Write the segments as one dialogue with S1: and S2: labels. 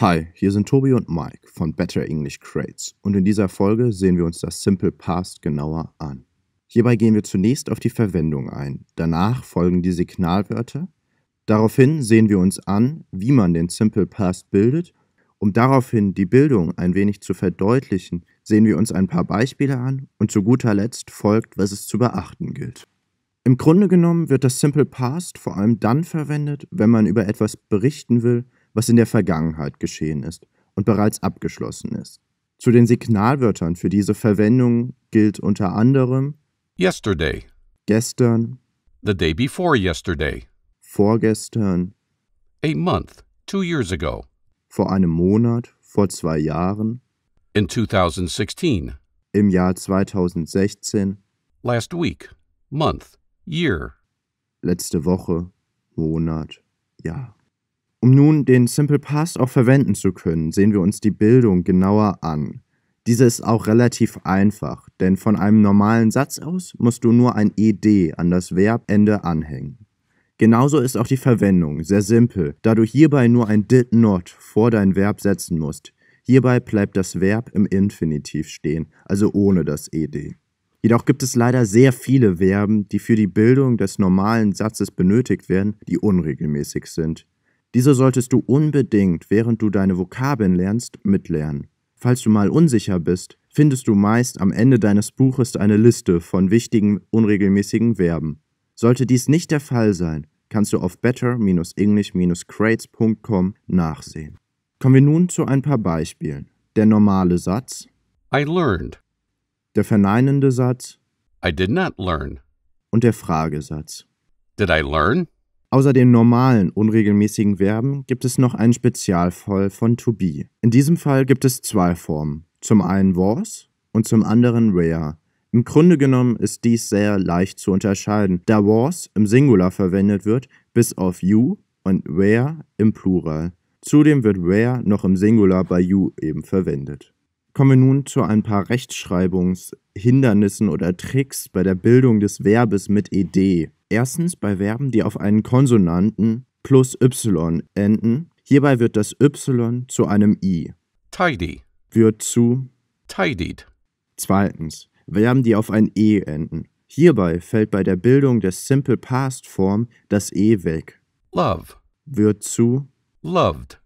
S1: Hi, hier sind Tobi und Mike von Better English Crates und in dieser Folge sehen wir uns das Simple Past genauer an. Hierbei gehen wir zunächst auf die Verwendung ein, danach folgen die Signalwörter, daraufhin sehen wir uns an, wie man den Simple Past bildet. Um daraufhin die Bildung ein wenig zu verdeutlichen, sehen wir uns ein paar Beispiele an und zu guter Letzt folgt, was es zu beachten gilt. Im Grunde genommen wird das Simple Past vor allem dann verwendet, wenn man über etwas berichten will, was in der Vergangenheit geschehen ist und bereits abgeschlossen ist. Zu den Signalwörtern für diese Verwendung gilt unter anderem yesterday, gestern, the day before yesterday, vorgestern, a month, two years ago, vor einem Monat, vor zwei Jahren, in 2016, im Jahr 2016, last week, month, year, letzte Woche, Monat, Jahr. Um nun den Simple Past auch verwenden zu können, sehen wir uns die Bildung genauer an. Diese ist auch relativ einfach, denn von einem normalen Satz aus musst du nur ein ed an das Verbende anhängen. Genauso ist auch die Verwendung sehr simpel, da du hierbei nur ein did not vor dein Verb setzen musst. Hierbei bleibt das Verb im Infinitiv stehen, also ohne das ed. Jedoch gibt es leider sehr viele Verben, die für die Bildung des normalen Satzes benötigt werden, die unregelmäßig sind. Diese solltest du unbedingt, während du deine Vokabeln lernst, mitlernen. Falls du mal unsicher bist, findest du meist am Ende deines Buches eine Liste von wichtigen unregelmäßigen Verben. Sollte dies nicht der Fall sein, kannst du auf better-english-crates.com nachsehen. Kommen wir nun zu ein paar Beispielen. Der normale Satz I learned. Der verneinende Satz I did not learn. Und der Fragesatz Did I learn? Außer den normalen unregelmäßigen Verben gibt es noch einen Spezialfall von to be. In diesem Fall gibt es zwei Formen, zum einen was und zum anderen where. Im Grunde genommen ist dies sehr leicht zu unterscheiden, da was im Singular verwendet wird, bis auf you und where im Plural. Zudem wird where noch im Singular bei you eben verwendet. Kommen wir nun zu ein paar Rechtschreibungshindernissen oder Tricks bei der Bildung des Verbes mit ed. Erstens bei Verben, die auf einen Konsonanten plus y enden. Hierbei wird das y zu einem i. Tidy wird zu tidied. Zweitens Verben, die auf ein e enden. Hierbei fällt bei der Bildung der Simple Past Form das e weg. Love wird zu loved.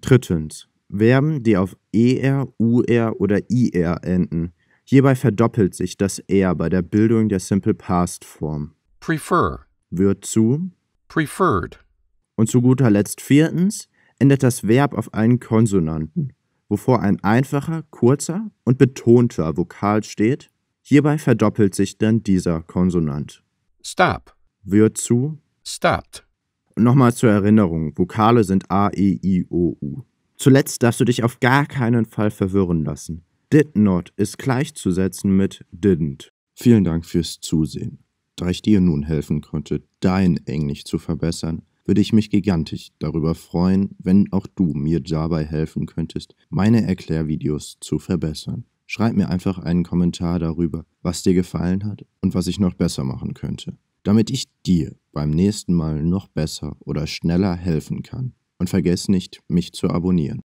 S1: Drittens Verben, die auf er, ur oder ir enden. Hierbei verdoppelt sich das er bei der Bildung der Simple Past Form. Prefer. Wird zu preferred. Und zu guter Letzt viertens endet das Verb auf einen Konsonanten, wovor ein einfacher, kurzer und betonter Vokal steht. Hierbei verdoppelt sich dann dieser Konsonant. Stop wird zu stopped. Und nochmal zur Erinnerung, Vokale sind A, E, I, O, U. Zuletzt darfst du dich auf gar keinen Fall verwirren lassen. Did not ist gleichzusetzen mit didn't. Vielen Dank fürs Zusehen. Da ich dir nun helfen konnte, dein Englisch zu verbessern, würde ich mich gigantisch darüber freuen, wenn auch du mir dabei helfen könntest, meine Erklärvideos zu verbessern. Schreib mir einfach einen Kommentar darüber, was dir gefallen hat und was ich noch besser machen könnte, damit ich dir beim nächsten Mal noch besser oder schneller helfen kann. Und vergiss nicht, mich zu abonnieren.